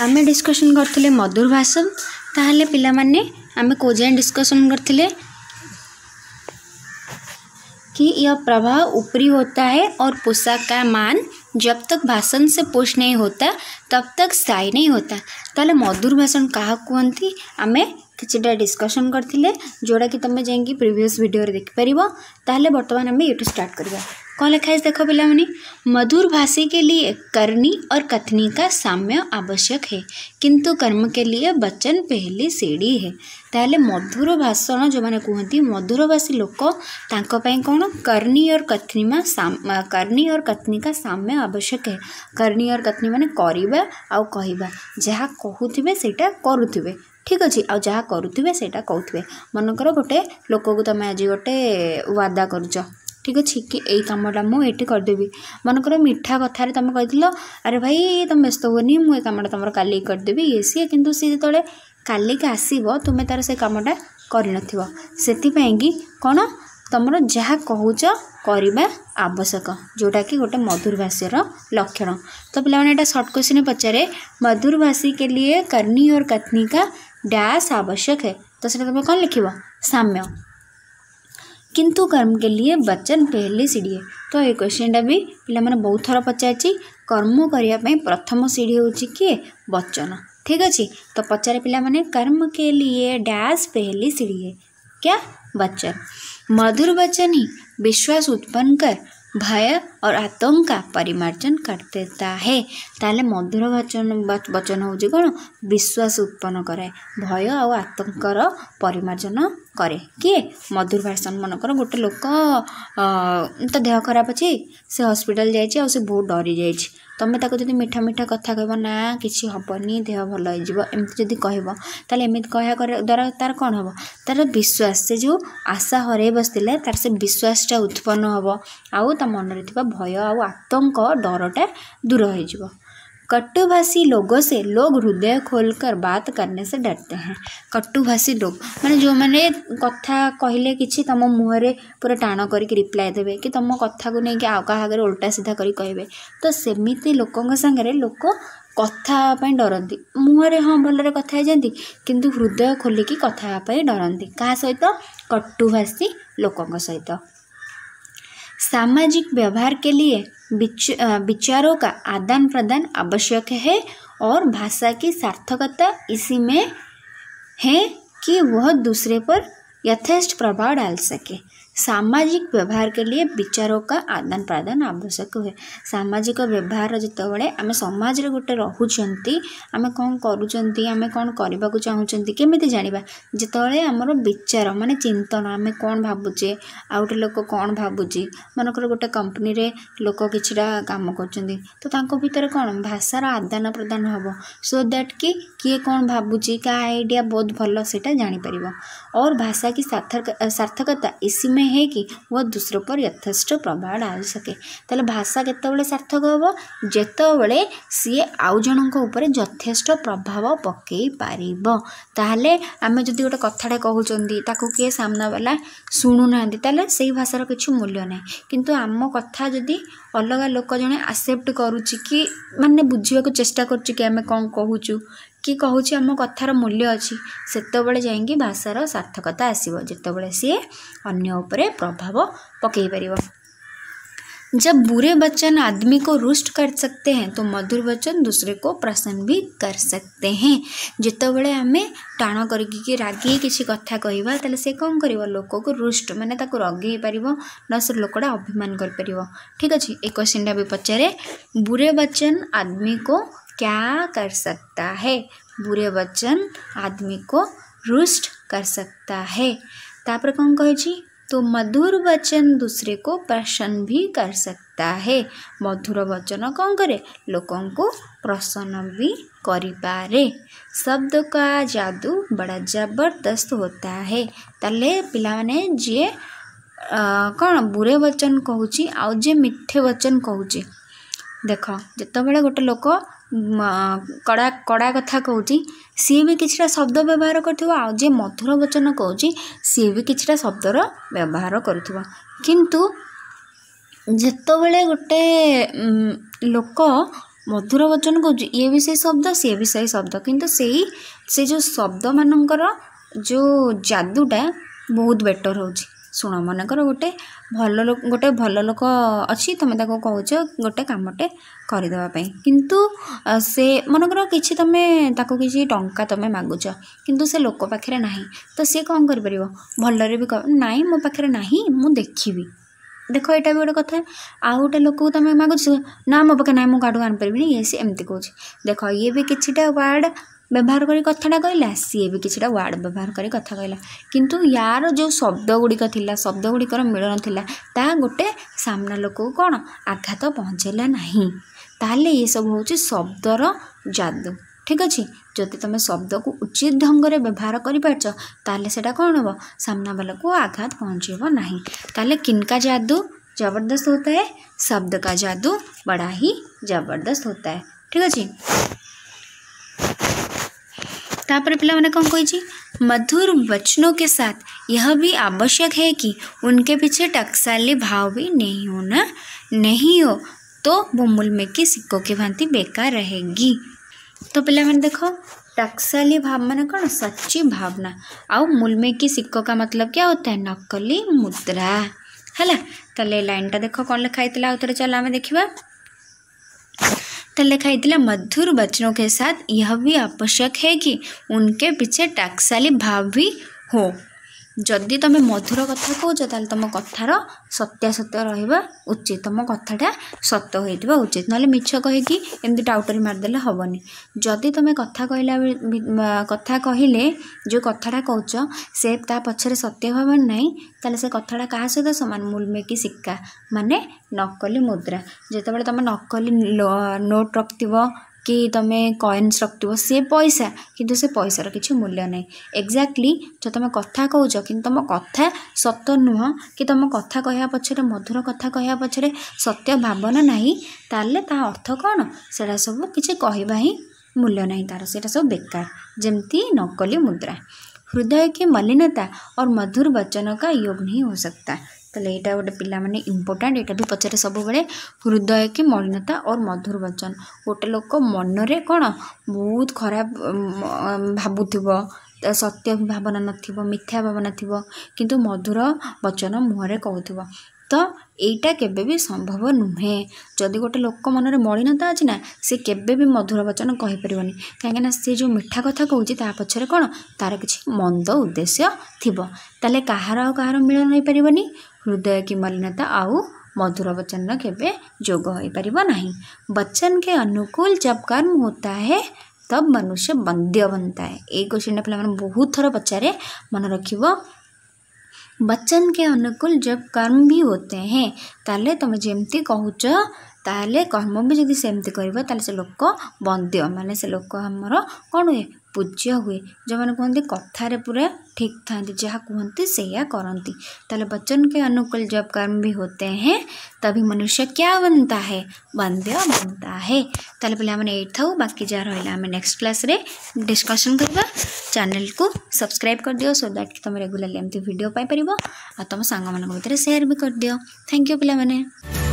आम डिस्कसन कर मधुर भाषण ताल आम कोजाइन डिस्कसन कर कि यह प्रभाव ऊपरी होता है और पोशाक का मान जब तक भाषण से पोष नहीं होता तब तक स्थायी नहीं होता ताले मधुर भाषण क्या कहते आम किटा डिस्कसन करें जोड़ा कि तुम जाइ प्रिवियस भिडियो देखिपर ताल बर्तमान आम यूट्यूब स्टार्ट करवा कौन लिखा है देखो पिला मधुर भाषी के लिए करनी और कथनी का साम्य आवश्यक है किंतु कर्म के लिए वचन पहली सीढ़ी है तेल मधुर भाषण जो मैंने कहती मधुरभाषी लोक कौन करनी और कथनी में करनी और कथनी का साम्य आवश्यक है करनी और कथनी मैंने करवा आउ जहाँ कहूथे ସେଇଟା करुवे ठीक अच्छे आ जहाँ करुवे से मनकर गोटे लोक को तुम आज गोटे वादा करुच ठीक अच्छे कि ये कमटा मुझे करदेवि मनकर मीठा कथार तुम कही अरे भाई तुम व्यस्त हुए मुझे कमटा तुम कल करदेवि ये सी कि सी जो कल आसब तुम्हें तर से कमटा कर तुम जहा कह आवश्यक जोटा कि गोटे मधुरभाषी लक्षण तो पाने सर्ट क्वेश्चन पचारे मधुरभाषी के लिए कर्णी और कथनी का डैश आवश्यक है तो सर कौन लिख साम्य किंतु कर्म के लिए वचन पहली सीढ़ी है तो ये क्वेश्चन टा भी पे बहुत थर पचार कर्म करने प्रथम सीढ़ी हूँ किए वचन ठीक अच्छे तो पचारे पे कर्म के लिए डैश पहली सीढ़ी है क्या वचन मधुर वचन ही विश्वास उत्पन्न कर भय और आतंका परिमार्जन कर देता है ताले मधुर वचन वचन हूँ कौन विश्वास उत्पन्न कराए भय आउ आतंकर परिमार्जन करे किए मधुर भाषण मनकर गोटे लोक तो देह खराब अच्छे से हस्पिटाल जाइए बहुत डरी जाइए ତୁମେ ତାକୁ ଯଦି ମିଠା ମିଠା କଥା କହିବ ନା କିଛି ହେବନି ଦେହ ଭଲ ହେଇଯିବ ଏମିତି ଯଦି କହିବ ତାହେଲେ ଏମିତି କହିବା ଦ୍ୱାରା ତା'ର କ'ଣ ହେବ ତା'ର ବିଶ୍ୱାସ ସେ ଯେଉଁ ଆଶା ହରାଇ ବସିଥିଲେ ତା'ର ସେ ବିଶ୍ୱାସଟା ଉତ୍ପନ୍ନ ହେବ ଆଉ ତା ମନରେ ଥିବା ଭୟ ଆଉ ଆତଙ୍କ ଡରଟା ଦୂର ହୋଇଯିବ कट्टुभाषी लोगों से लोग हृदय खोलकर बात करने से डरते हैं कट्टुभाषी लोग मैंने जो मैंने कथा कहले कि तुम मुहरें पूरा टाण करके रिप्लाय देवे कि तुम कथ को लेकिन आउ आगे उल्टा सीधा कर तो सेमती लोकों सागर लोक कथापी डरती मुहरे हाँ भल कथाई किंतु हृदय खोलिकी कथापी डरती क्या सहित कट्टुभाषी लोक सहित सामाजिक व्यवहार के लिए विचारों का आदान प्रदान आवश्यक है और भाषा की सार्थकता इसी में है कि वह दूसरे पर यथेष्ट प्रभाव डाल सके सामाजिक व्यवहार के लिए विचारों का आदान प्रदान आवश्यक हुए सामाजिक व्यवहार जितेबाड़ आम समाज गोटे रोचे आम कौन करमें कौन करने को चाहूँ केमी जाना जितेबाद आम विचार मान चिंतन आम कौन भावचे आ गए लोक कौन भावुचे मनकर गोटे कंपनी रे लोक कि कम करते कौन भाषार आदान प्रदान हम सो दैट कि किए कौन भावुचे क्या आईडिया बहुत भल से जापर और भाषा की सार्थकता इसी में है कि वह दूसरों पर यथेष प्रभाव डाल सके भाषा केत सार्थक हे जत सी आउ जन यथेष प्रभाव पकई पार आम जदि गोटे कथा कहते किए सामनावाला शुणुना तेल से भाषार किसी मूल्य ना कि आम कथा जदि अलग लोक जन आसेप्ट कर मानने बुझाक चेस्टा करें कौन कहूँ कि कहूँ आम कथार मूल्य अच्छी से जाएंगे भाषार सार्थकता आसव जितेबाला सीए अगर प्रभाव पक जब बुरे वचन आदमी को रुष्ट कर सकते हैं तो मधुर बच्चन दूसरे को प्रसन्न भी कर सकते हैं बड़े आम टाण कर रागि किसी कथा कह से कौन कर लोक को रुष्ट मैंने रगे पार न से लोकटा अभिमान कर ठीक अच्छे एक क्वेश्चन टा भी पचारे बुरे बच्चन आदमी को क्या कर सकता है बुरे वचन आदमी को रुष्ट कर सकता है तापर कौन जी तो मधुर वचन दूसरे को प्रसन्न भी कर सकता है मधुर वचन कौन करे लोक को प्रसन्न भी कर पारे शब्द का जादू बड़ा जबरदस्त होता है तले पे जे कौन बुरे वचन कहूँ आज ଯିଏ वचन कहूँ देख जो बड़े गोटे लोक କଡ଼ା କଡ଼ା କଥା କହୁଛି ସିଏ ବି କିଛିଟା ଶବ୍ଦ ବ୍ୟବହାର କରୁଥିବ ଆଉ ଯିଏ ମଧୁର ବଚନ କହୁଛି ସିଏ ବି କିଛିଟା ଶବ୍ଦର ବ୍ୟବହାର କରୁଥିବ କିନ୍ତୁ ଯେତେବେଳେ ଗୋଟେ ଲୋକ ମଧୁର ବଚନ କହୁଛି ଇଏ ବି ସେଇ ଶବ୍ଦ ସିଏ ବି ସେଇ ଶବ୍ଦ କିନ୍ତୁ ସେଇ ସେ ଯେଉଁ ଶବ୍ଦମାନଙ୍କର ଯେଉଁ ଯାଦୁଟା ବହୁତ ବେଟର୍ ହେଉଛି शुण मनकर गोटे भल गोटे भल लोक अच्छी तुम तक कौ गोटे कमटे करदेपी कितु से मनकर कि तुम ताको किसी टाँचा तुम मगुच कितु से लोक पाखे ना तो सी कौन कर भलि ना मो पाखे ना मुझे देखी देख यटा भी गोटे कथ आ गोटे लोक तुम मगुच ना मो पाखे ना मुझे कार्डू आनीपरि एमती कौच देख ये भी किटा वार्ड ବ୍ୟବହାର କରି କଥାଟା କହିଲା ସିଏ ବି କିଛିଟା ୱାର୍ଡ଼ ବ୍ୟବହାର କରି କଥା କହିଲା କିନ୍ତୁ ୟାର ଯେଉଁ ଶବ୍ଦ ଗୁଡ଼ିକ ଥିଲା ଶବ୍ଦ ଗୁଡ଼ିକର ମିଳନ ଥିଲା ତାହା ଗୋଟେ ସାମ୍ନା ଲୋକକୁ କ'ଣ ଆଘାତ ପହଞ୍ଚାଇଲା ନାହିଁ ତାହେଲେ ଏସବୁ ହେଉଛି ଶବ୍ଦର ଯାଦୁ ଠିକ୍ ଅଛି ଯଦି ତୁମେ ଶବ୍ଦକୁ ଉଚିତ ଢଙ୍ଗରେ ବ୍ୟବହାର କରିପାରୁଛ ତାହେଲେ ସେଇଟା କ'ଣ ହେବ ସାମ୍ନାବାଲାକୁ ଆଘାତ ପହଞ୍ଚାଇବ ନାହିଁ ତାହେଲେ କିନକା ଯାଦୁ ज़बरदस्त होता है शब्द का जादू बड़ा ही ज़बरदस्त होता है ठीक है तापर पे कौन कही मधुर वचनों के साथ यह भी आवश्यक है कि उनके पीछे टकसाली भाव भी नहीं होना नहीं हो तो वो मूल की सिक्कों की भांति बेकार रहेगी तो पे देख टक्साली भाव मैंने कौन सच्ची भावना आउ मूलमेकी सिक्कों का मतलब क्या होता है नकली मुद्रा है लाइन टा देख कौन लिखाई आउ थे चल आम देखा कर लिखा इतना मधुर वचनों के साथ यह भी आवश्यक है कि उनके पीछे टैक्सली भाव भी हो ଯଦି ତୁମେ ମଧୁର କଥା କହୁଛ ତାହେଲେ ତୁମ କଥାର ସତ୍ୟାସତ୍ୟ ରହିବା ଉଚିତ ତୁମ କଥାଟା ସତ ହୋଇଥିବା ଉଚିତ ନହେଲେ ମିଛ କହିକି ଏମିତି ଡାଉଟରୀ ମାରିଦେଲେ ହେବନି ଯଦି ତୁମେ କଥା କହିଲା କଥା କହିଲେ ଯେଉଁ କଥାଟା କହୁଛ ସେ ତା ପଛରେ ସତ୍ୟ ଭାବନ ନାହିଁ ତାହେଲେ ସେ କଥାଟା କାହା ସହିତ ସମାନ ମୁଲମେକି ସିକା ମାନେ ନକଲି ମୁଦ୍ରା ଯେତେବେଳେ ତୁମେ ନକଲି ନୋଟ୍ ରଖିଥିବ कि तुम कॉन्स रख सी पैसा कितु से पैसार किसी मूल्य ना एक्जाक्टली जो तुम कथा कौ कि तुम कथा सत नुह कि तुम कथा कह पचर मधुर कथ कह पचरे सत्य भावना नहीं अर्थ कौन से सब किसी कह मूल्य ना तार से सब बेकार जमती नकली मुद्रा हृदय की मलिनता और मधुर वचन का योग नहीं हो सकता ତାହେଲେ ଏଇଟା ଗୋଟେ ପିଲାମାନେ ଇମ୍ପୋର୍ଟାଣ୍ଟ ଏଇଟା ବି ପଚାରେ ସବୁବେଳେ ହୃଦୟ କି ମଳିନତା ଓ ମଧୁର ବଚନ ଗୋଟେ ଲୋକ ମନରେ କ'ଣ ବହୁତ ଖରାପ ଭାବୁଥିବ ସତ୍ୟ ଭାବନା ନଥିବ ମିଥ୍ୟା ଭାବନା ଥିବ କିନ୍ତୁ ମଧୁର ବଚନ ମୁହଁରେ କହୁଥିବ ତ ଏଇଟା କେବେ ବି ସମ୍ଭବ ନୁହେଁ ଯଦି ଗୋଟେ ଲୋକ ମନରେ ମଳିନତା ଅଛି ନା ସେ କେବେ ବି ମଧୁର ବଚନ କହିପାରିବନି କାହିଁକିନା ସେ ଯେଉଁ ମିଠା କଥା କହୁଛି ତା ପଛରେ କ'ଣ ତା'ର କିଛି ମନ୍ଦ ଉଦ୍ଦେଶ୍ୟ ଥିବ ତାହେଲେ କାହାର ଆଉ କାହାର ମିଳନ ହୋଇପାରିବନି हृदय की मलिनता आउ मधुर वचन केवे जोग हो पार नहीं वचन के अनुकूल जब कर्म होता है तब मनुष्य बंद्य बनता है ये क्वेश्चन पे बहुत थर पचारे मन रख वचन के अनुकूल जब कर्म भी होते हैं ताले तुम जमती कह ताले कर्म भी जब सेमती कर लोक बंद्य मान से लोक आमर कौन हुए पूज्य हुए जो मैंने कहते कथार पूरा ठीक था जहाँ कहते से करती ताले बच्चन के अनुकूल जब कर्म भी होते हैं तभी मनुष्य क्या बनता है बंद्य बनता है ताले पहले हमें एट था बाकी जहाँ रहा आम नेक्स्ट क्लास रे डिस्कशन करवा चेल को सब्सक्राइब कर दिव सो दैट कि तुम रेगुलरली एम भिड आ तुम सांग मेयर भी कर दिव थैंक यू पे